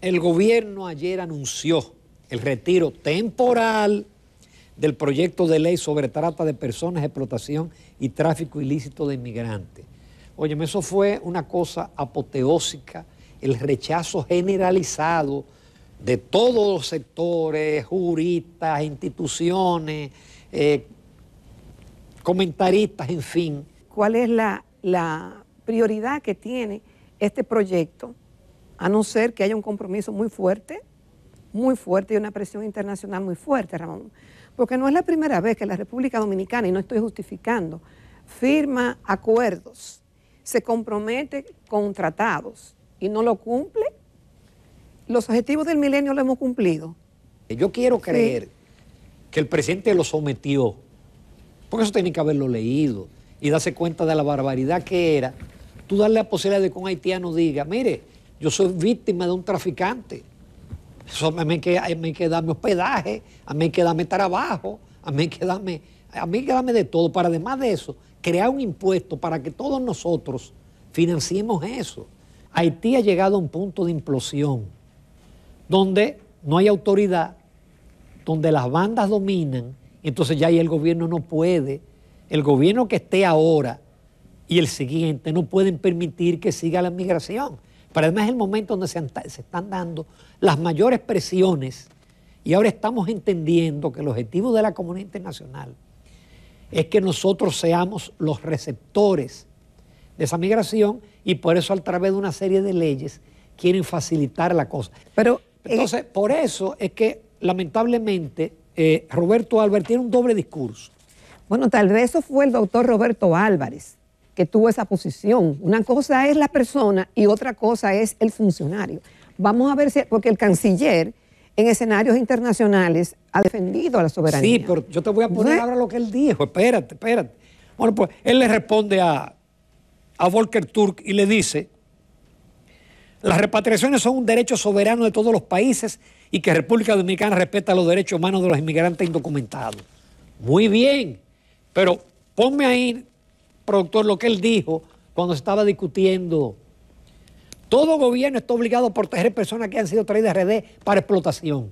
El gobierno ayer anunció el retiro temporal del proyecto de ley sobre trata de personas, explotación y tráfico ilícito de inmigrantes. Óyeme, eso fue una cosa apoteósica, el rechazo generalizado de todos los sectores, juristas, instituciones, eh, comentaristas, en fin. ¿Cuál es la prioridad que tiene este proyecto? a no ser que haya un compromiso muy fuerte, muy fuerte y una presión internacional muy fuerte, Ramón. Porque no es la primera vez que la República Dominicana, y no estoy justificando, firma acuerdos, se compromete con tratados y no lo cumple. Los objetivos del milenio lo hemos cumplido. Yo quiero creer que el presidente lo sometió, porque eso tiene que haberlo leído y darse cuenta de la barbaridad que era. Tú darle la posibilidad de que un haitiano diga, mire, yo soy víctima de un traficante. a mí, me a mí hospedaje, a mí hay que mi trabajo, a mí me que a mí de todo. Para además de eso, crear un impuesto para que todos nosotros financiemos eso. Haití ha llegado a un punto de implosión, donde no hay autoridad, donde las bandas dominan, y entonces ya ahí el gobierno no puede, el gobierno que esté ahora y el siguiente no pueden permitir que siga la migración. Pero además es el momento donde se, están dando las mayores presiones y ahora estamos entendiendo que el objetivo de la comunidad internacional es que nosotros seamos los receptores de esa migración y por eso a través de una serie de leyes quieren facilitar la cosa. Pero entonces, eh, por eso es que lamentablemente eh, Roberto Álvarez tiene un doble discurso. Bueno, tal vez eso fue el doctor Roberto Álvarez, que tuvo esa posición. Una cosa es la persona y otra cosa es el funcionario. Vamos a ver si, porque el canciller en escenarios internacionales ha defendido a la soberanía. Sí, pero yo te voy a poner ahora lo que él dijo. Espérate, espérate. Bueno, pues él le responde a, a Volker Turk y le dice, las repatriaciones son un derecho soberano de todos los países y que República Dominicana respeta los derechos humanos de los inmigrantes indocumentados. Muy bien, pero ponme ahí productor lo que él dijo cuando se estaba discutiendo. Todo gobierno está obligado a proteger personas que han sido traídas de RD para explotación.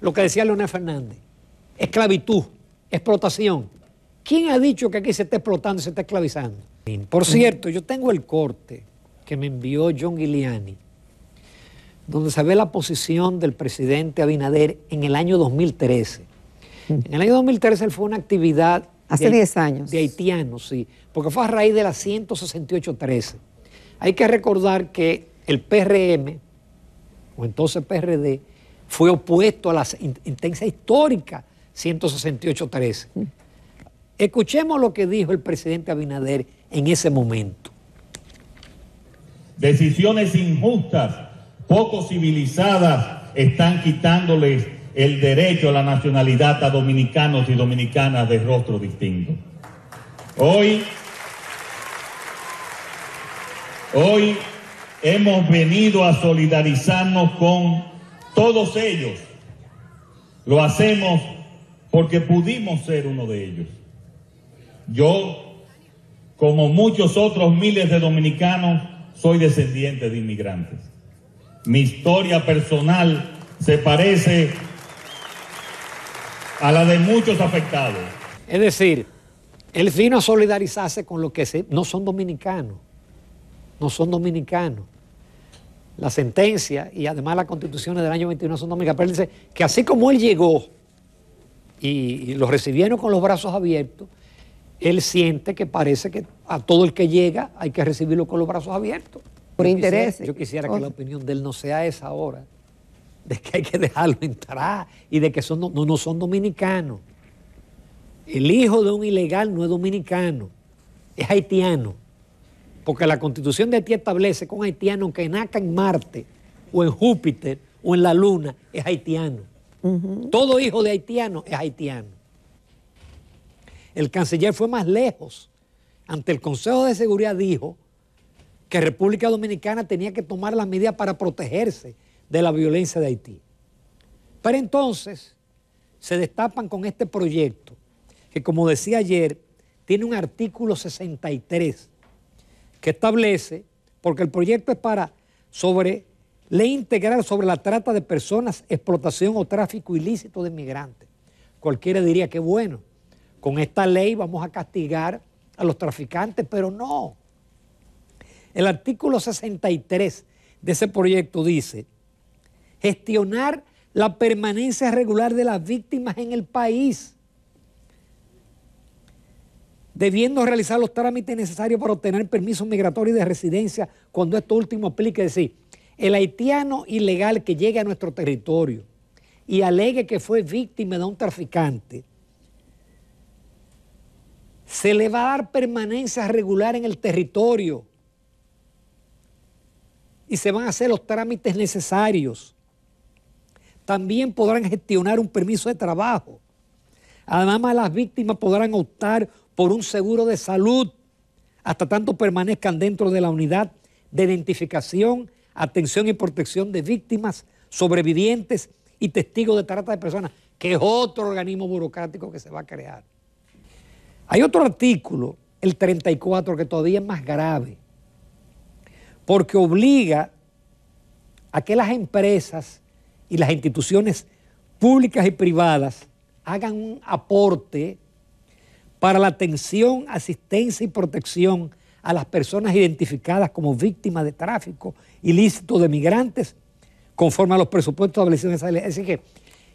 Lo que decía Leonel Fernández, esclavitud, explotación. ¿Quién ha dicho que aquí se está explotando y se está esclavizando? Por cierto, yo tengo el corte que me envió John Giuliani, donde se ve la posición del presidente Abinader en el año 2013. Mm. En el año 2013 él fue una actividad Hace 10 eh, años. De haitianos, sí. Porque fue a raíz de la 168-13. Hay que recordar que el PRM, o entonces PRD, fue opuesto a la intensa histórica 168-13. Mm. Escuchemos lo que dijo el presidente Abinader en ese momento. Decisiones injustas, poco civilizadas, están quitándoles el derecho a la nacionalidad a dominicanos y dominicanas de rostro distinto. Hoy, hoy hemos venido a solidarizarnos con todos ellos. Lo hacemos porque pudimos ser uno de ellos. Yo, como muchos otros miles de dominicanos, soy descendiente de inmigrantes. Mi historia personal se parece a la de muchos afectados. Es decir, él vino a solidarizarse con los que se, no son dominicanos, no son dominicanos. La sentencia y además las constituciones del año 21 son dominicanas. Pero él dice que así como él llegó y, los lo recibieron con los brazos abiertos, él siente que parece que a todo el que llega hay que recibirlo con los brazos abiertos. Por interés. yo quisiera que la opinión de él no sea esa ahora de que hay que dejarlo entrar y de que son, no, son dominicanos. El hijo de un ilegal no es dominicano, es haitiano. Porque la constitución de Haití establece que un haitiano que naca en Marte o en Júpiter o en la Luna es haitiano. Todo hijo de haitiano es haitiano. El canciller fue más lejos. Ante el Consejo de Seguridad dijo que República Dominicana tenía que tomar las medidas para protegerse de la violencia de Haití. Pero entonces se destapan con este proyecto que, como decía ayer, tiene un artículo 63 que establece, porque el proyecto es para sobre ley integral sobre la trata de personas, explotación o tráfico ilícito de migrantes. Cualquiera diría que bueno, con esta ley vamos a castigar a los traficantes, pero no. El artículo 63 de ese proyecto dice gestionar la permanencia regular de las víctimas en el país, debiendo realizar los trámites necesarios para obtener permiso migratorio de residencia cuando esto último aplique, es decir, el haitiano ilegal que llegue a nuestro territorio y alegue que fue víctima de un traficante, se le va a dar permanencia regular en el territorio y se van a hacer los trámites necesarios también podrán gestionar un permiso de trabajo. Además, las víctimas podrán optar por un seguro de salud hasta tanto permanezcan dentro de la unidad de identificación, atención y protección de víctimas, sobrevivientes y testigos de trata de personas, que es otro organismo burocrático que se va a crear. Hay otro artículo, el 34, que todavía es más grave, porque obliga a que las empresas y las instituciones públicas y privadas hagan un aporte para la atención, asistencia y protección a las personas identificadas como víctimas de tráfico ilícito de migrantes, conforme a los presupuestos establecidos en esa ley. decir que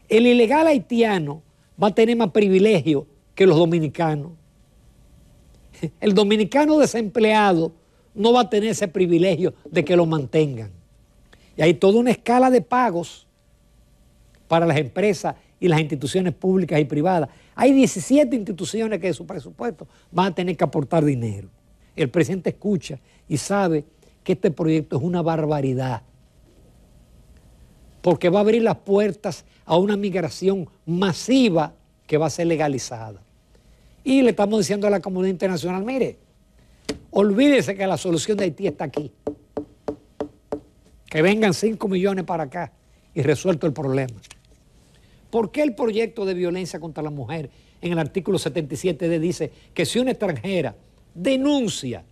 el ilegal haitiano va a tener más privilegio que los dominicanos. El dominicano desempleado no va a tener ese privilegio de que lo mantengan. Y hay toda una escala de pagos para las empresas y las instituciones públicas y privadas. Hay 17 instituciones que de su presupuesto van a tener que aportar dinero. El presidente escucha y sabe que este proyecto es una barbaridad, porque va a abrir las puertas a una migración masiva que va a ser legalizada. Y le estamos diciendo a la comunidad internacional, mire, olvídese que la solución de Haití está aquí. Que vengan 5 millones para acá y resuelto el problema. ¿Por qué el proyecto de violencia contra la mujer en el artículo 77 d dice que si una extranjera denuncia,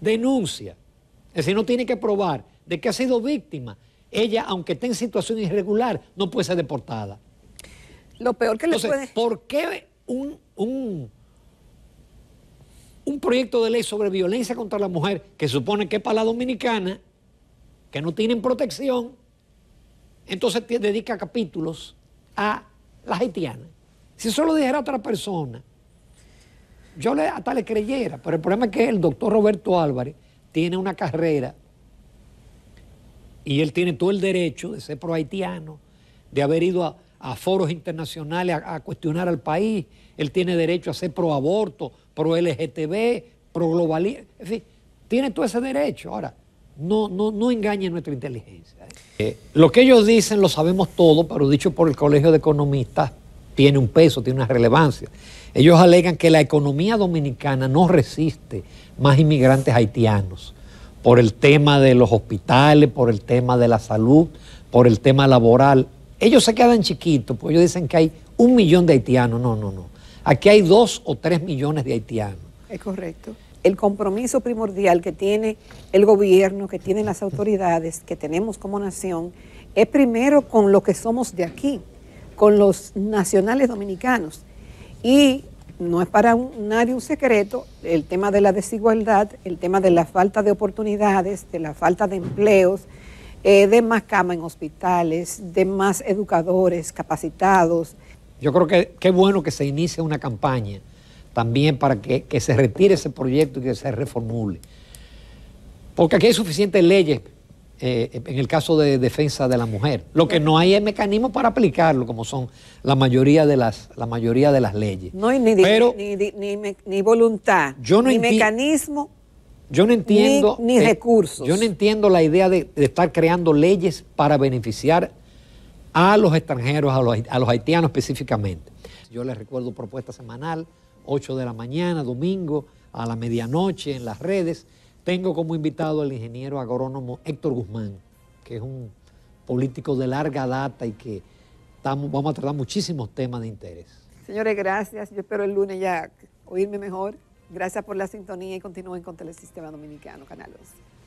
denuncia, es decir, no tiene que probar de que ha sido víctima, ella, aunque esté en situación irregular, no puede ser deportada? Lo peor que le puede... ¿por qué un, un, un proyecto de ley sobre violencia contra la mujer que supone que es para la dominicana, que no tienen protección, entonces dedica capítulos a las haitianas. Si eso lo dijera otra persona, yo hasta le creyera, pero el problema es que el doctor Roberto Álvarez tiene una carrera y él tiene todo el derecho de ser pro haitiano, de haber ido a, foros internacionales a, cuestionar al país, él tiene derecho a ser pro aborto, pro LGTB, pro globalismo, en fin, tiene todo ese derecho. Ahora, no, no, no engañe nuestra inteligencia. ¿eh? Eh, lo que ellos dicen lo sabemos todo, pero dicho por el Colegio de Economistas tiene un peso, tiene una relevancia. Ellos alegan que la economía dominicana no resiste más inmigrantes haitianos por el tema de los hospitales, por el tema de la salud, por el tema laboral. Ellos se quedan chiquitos, porque ellos dicen que hay un millón de haitianos. No, no, no. Aquí hay dos o tres millones de haitianos. Es correcto el compromiso primordial que tiene el gobierno, que tienen las autoridades, que tenemos como nación, es primero con lo que somos de aquí, con los nacionales dominicanos. Y no es para un, nadie un secreto el tema de la desigualdad, el tema de la falta de oportunidades, de la falta de empleos, eh, de más cama en hospitales, de más educadores capacitados. Yo creo que qué bueno que se inicie una campaña también para que, se retire ese proyecto y que se reformule. Porque aquí hay suficientes leyes eh, en el caso de defensa de la mujer. Lo que no hay es mecanismo para aplicarlo, como son la mayoría de las, la mayoría de las leyes. No hay ni, ni, voluntad, ni mecanismo. Yo no entiendo. Ni, eh, recursos. yo no entiendo la idea de, estar creando leyes para beneficiar a los extranjeros, a los, a los haitianos específicamente. Yo les recuerdo propuesta semanal. 8 de la mañana, domingo, a la medianoche en las redes. Tengo como invitado al ingeniero agrónomo Héctor Guzmán, que es un político de larga data y que vamos a tratar muchísimos temas de interés. Señores, gracias. Yo espero el lunes ya oírme mejor. Gracias por la sintonía y continúen con Telesistema Dominicano, Canal 11.